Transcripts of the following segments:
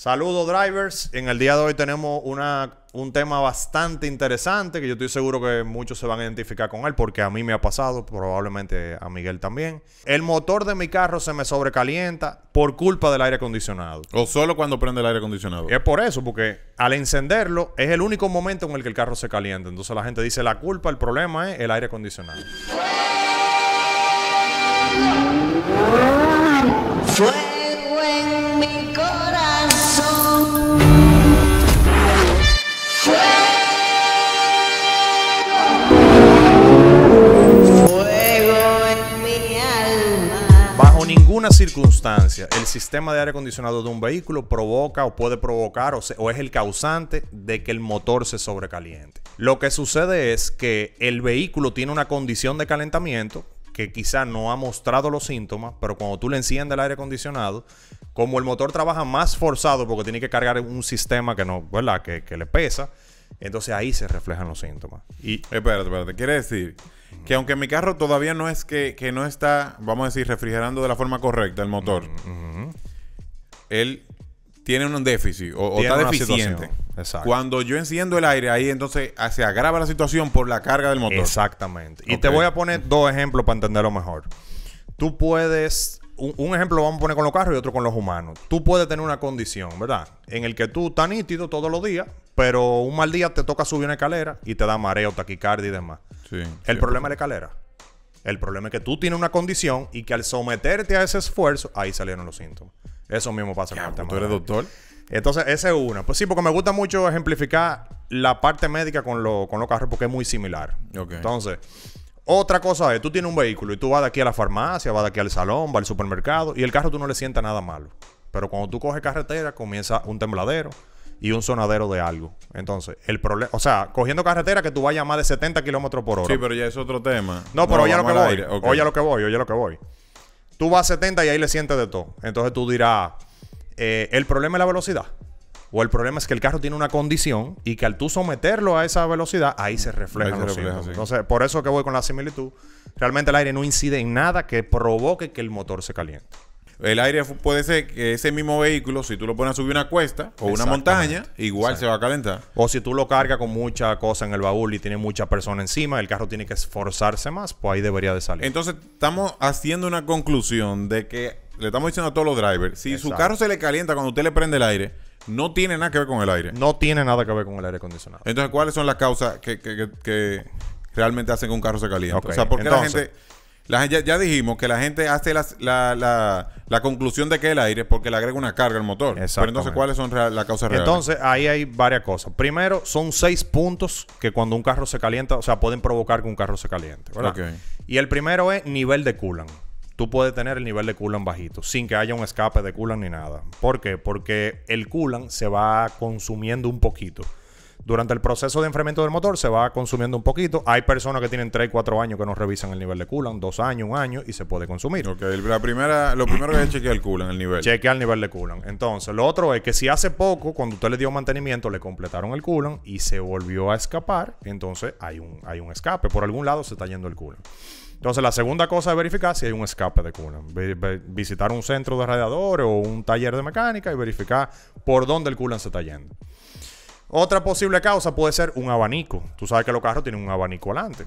Saludos drivers, en el día de hoy tenemos una, un tema bastante interesante que yo estoy seguro que muchos se van a identificar con él porque a mí me ha pasado, probablemente a Miguel también. El motor de mi carro se me sobrecalienta por culpa del aire acondicionado. O solo cuando prende el aire acondicionado. Es por eso, porque al encenderlo es el único momento en el que el carro se calienta. Entonces la gente dice, la culpa, el problema es el aire acondicionado. mi una circunstancia el sistema de aire acondicionado de un vehículo provoca o puede provocar o, es el causante de que el motor se sobrecaliente. Lo que sucede es que el vehículo tiene una condición de calentamiento que quizá no ha mostrado los síntomas, pero cuando tú le enciendes el aire acondicionado, como el motor trabaja más forzado porque tiene que cargar un sistema que no, ¿verdad? que le pesa, entonces ahí se reflejan los síntomas. Y espérate, espérate. Quiere decir que aunque mi carro todavía no es que, no está, vamos a decir, refrigerando de la forma correcta el motor, él tiene un déficit o, está deficiente. Exacto. Cuando yo enciendo el aire, ahí entonces ah, se agrava la situación por la carga del motor. Exactamente. Y te voy a poner dos ejemplos para entenderlo mejor. Tú puedes un, ejemplo vamos a poner con los carros y otro con los humanos. Tú puedes tener una condición, ¿verdad? En el que tú estás nítido todos los días, pero un mal día te toca subir una escalera y te da mareo, taquicardia y demás. Sí, el problema es la escalera. El problema es que tú tienes una condición y que al someterte a ese esfuerzo, ahí salieron los síntomas. Eso mismo pasa en con el tema. ¿Tú eres doctor? Entonces, esa es una. Pues sí, porque me gusta mucho ejemplificar la parte médica con, lo, con los carros porque es muy similar. Okay. Entonces, otra cosa es, tú tienes un vehículo y tú vas de aquí a la farmacia, vas de aquí al salón, vas al supermercado y el carro tú no le sientas nada malo. Pero cuando tú coges carretera comienza un tembladero y un sonadero de algo. Entonces, el problema, o sea, cogiendo carretera que tú vayas a más de 70 kilómetros por hora. Sí, pero ya es otro tema. No, pero no, a lo que voy, okay. a lo que voy, oye lo que voy. Tú vas a 70 y ahí le sientes de todo. Entonces tú dirás, eh, el problema es la velocidad o el problema es que el carro tiene una condición y que al tú someterlo a esa velocidad, ahí se refleja refleja, Entonces, por eso que voy con la similitud, realmente el aire no incide en nada que provoque que el motor se caliente. El aire puede ser que ese mismo vehículo, si tú lo pones a subir una cuesta o una montaña, igual se va a calentar. O si tú lo cargas con mucha cosa en el baúl y tiene mucha persona encima, el carro tiene que esforzarse más, pues ahí debería de salir. Entonces, estamos haciendo una conclusión de que le estamos diciendo a todos los drivers, si su carro se le calienta cuando usted le prende el aire, no tiene nada que ver con el aire. No tiene nada que ver con el aire acondicionado. Entonces, ¿cuáles son las causas que, realmente hacen que un carro se caliente? O sea, porque la gente... ya, dijimos que la gente hace la, conclusión de que el aire porque le agrega una carga al motor. Pero entonces, ¿cuáles son las causas reales? Entonces, ahí hay varias cosas. Primero, son seis puntos que cuando un carro se calienta, o sea, pueden provocar que un carro se caliente. Y el primero es nivel de coolant tú puedes tener el nivel de coolant bajito, sin que haya un escape de coolant ni nada. ¿Por qué? Porque el coolant se va consumiendo un poquito. Durante el proceso de enfriamiento del motor se va consumiendo un poquito. Hay personas que tienen 3, 4 años que no revisan el nivel de coolant, 2 años, un año y se puede consumir. Ok, la primera, lo primero que es chequear el coolant, el nivel. Chequear el nivel de coolant. Entonces, lo otro es que si hace poco, cuando usted le dio mantenimiento, le completaron el coolant y se volvió a escapar, entonces hay un, hay un escape. Por algún lado se está yendo el coolant. Entonces, la segunda cosa es verificar si hay un escape de cuna. Visitar un centro de radiadores o un taller de mecánica y verificar por dónde el coolant se está yendo. Otra posible causa puede ser un abanico. Tú sabes que los carros tienen un abanico adelante.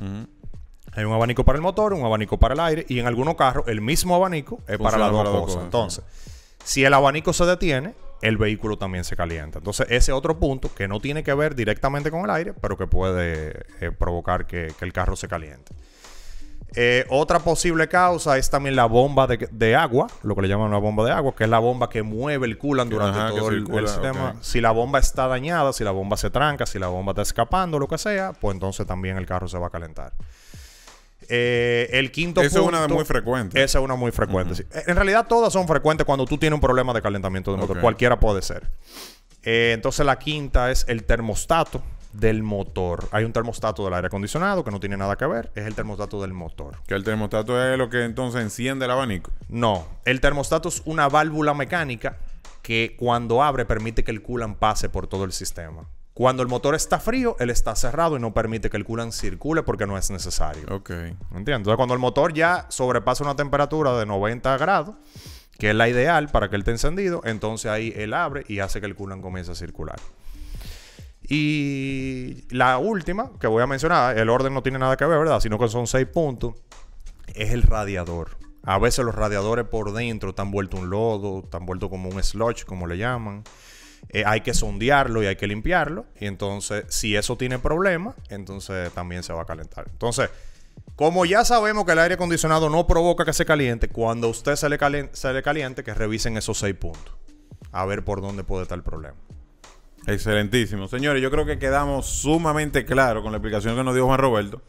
Hay un abanico para el motor, un abanico para el aire y en algunos carros el mismo abanico es para las dos, cosas. Entonces, si el abanico se detiene, el vehículo también se calienta. Entonces, ese otro punto que no tiene que ver directamente con el aire, pero que puede eh, provocar que, que el carro se caliente. Eh, otra posible causa es también la bomba de, agua, lo que le llaman una bomba de agua, que es la bomba que mueve el coolant durante todo el, sistema. Si la bomba está dañada, si la bomba se tranca, si la bomba está escapando, lo que sea, pues entonces también el carro se va a calentar. Eh, el quinto punto. Esa es una de muy frecuente. Esa es una muy frecuente. En realidad todas son frecuentes cuando tú tienes un problema de calentamiento de motor. Cualquiera puede ser. Eh, entonces la quinta es el termostato del motor. Hay un termostato del aire acondicionado que no tiene nada que ver, es el termostato del motor. ¿Que el termostato es lo que entonces enciende el abanico? No, el termostato es una válvula mecánica que cuando abre permite que el coolant pase por todo el sistema. Cuando el motor está frío, él está cerrado y no permite que el coolant circule porque no es necesario. Ok. entiendo, Entonces, cuando el motor ya sobrepasa una temperatura de 90 grados, que es la ideal para que él esté encendido, entonces ahí él abre y hace que el coolant comience a circular. Y la última que voy a mencionar, el orden no tiene nada que ver, ¿verdad? Sino que son seis puntos, es el radiador. A veces los radiadores por dentro están vueltos un lodo, están vueltos como un sludge, como le llaman. Eh, hay que sondearlo y hay que limpiarlo. Y entonces, si eso tiene problemas, entonces también se va a calentar. Entonces, como ya sabemos que el aire acondicionado no provoca que se caliente, cuando usted se le, caliente, se le caliente, que revisen esos seis puntos. A ver por dónde puede estar el problema. Excelentísimo. Señores, yo creo que quedamos sumamente claros con la explicación que nos dio Juan Roberto.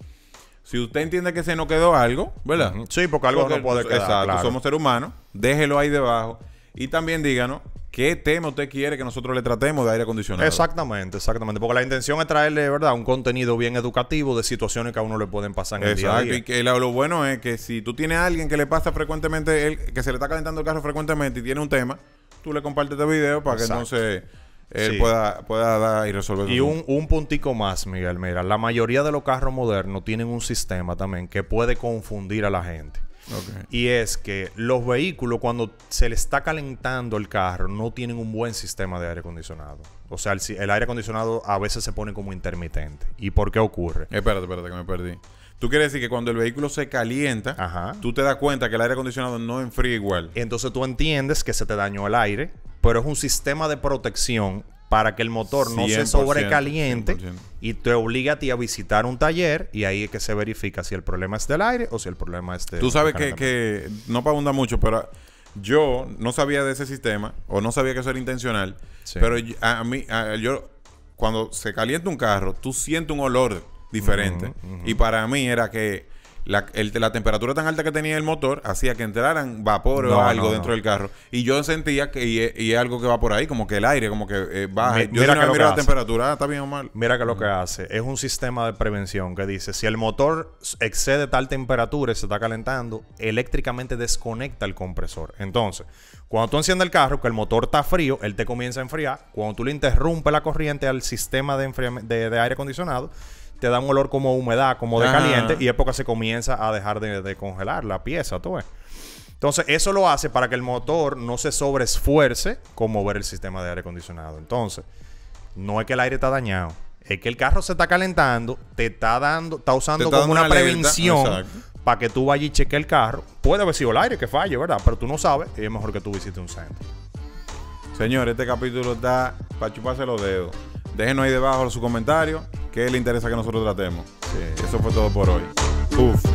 Si usted entiende que se nos quedó algo, ¿verdad? Sí, porque algo no puede quedar. Exacto, somos seres humanos, déjelo ahí debajo. Y también díganos qué tema usted quiere que nosotros le tratemos de aire acondicionado. Exactamente, exactamente. Porque la intención es traerle, ¿verdad?, un contenido bien educativo de situaciones que a uno le pueden pasar en el día a día. Y que lo, bueno es que si tú tienes a alguien que le pasa frecuentemente, el, que se le está calentando el carro frecuentemente y tiene un tema, tú le compartes este video para que entonces él pueda, dar y resolver. Y un, puntico más, Miguel. Mira, la mayoría de los carros modernos tienen un sistema también que puede confundir a la gente. Y es que los vehículos, cuando se le está calentando el carro, no tienen un buen sistema de aire acondicionado. O sea, el, el aire acondicionado a veces se pone como intermitente. ¿Y por qué ocurre? Eh, espérate, espérate, que me perdí. Tú quieres decir que cuando el vehículo se calienta, tú te das cuenta que el aire acondicionado no enfría igual. Entonces tú entiendes que se te dañó el aire pero es un sistema de protección para que el motor no se sobrecaliente y te obliga a ti a visitar un taller y ahí es que se verifica si el problema es del aire o si el problema es del Tú sabes que, que, no para mucho, pero yo no sabía de ese sistema o no sabía que eso era intencional, pero a, mí, yo cuando se calienta un carro, tú sientes un olor diferente. Y para mí era que la, temperatura tan alta que tenía el motor hacía que entraran vapor o algo dentro del carro. Y yo sentía que y, es algo que va por ahí, como que el aire, como que eh, baja. yo mira, que la temperatura, ah, está bien o mal. Mira que lo mm. que hace es un sistema de prevención que dice, si el motor excede tal temperatura y se está calentando, eléctricamente desconecta el compresor. Entonces, cuando tú enciendes el carro, que el motor está frío, él te comienza a enfriar. Cuando tú le interrumpes la corriente al sistema de aire acondicionado, te da un olor como humedad, como de caliente, y es porque se comienza a dejar de, congelar la pieza, tú ves. Entonces, eso lo hace para que el motor no se sobreesfuerce con mover el sistema de aire acondicionado. Entonces, no es que el aire está dañado, es que el carro se está calentando, te está dando, está usando como una, prevención para que tú vayas y cheque el carro. Puede haber sido el aire que falle, ¿verdad? Pero tú no sabes y es mejor que tú visites un centro. Señor, este capítulo está para chuparse los dedos. Déjenos ahí debajo sus comentarios. ¿Qué le interesa que nosotros tratemos? eso fue todo por hoy. Uf.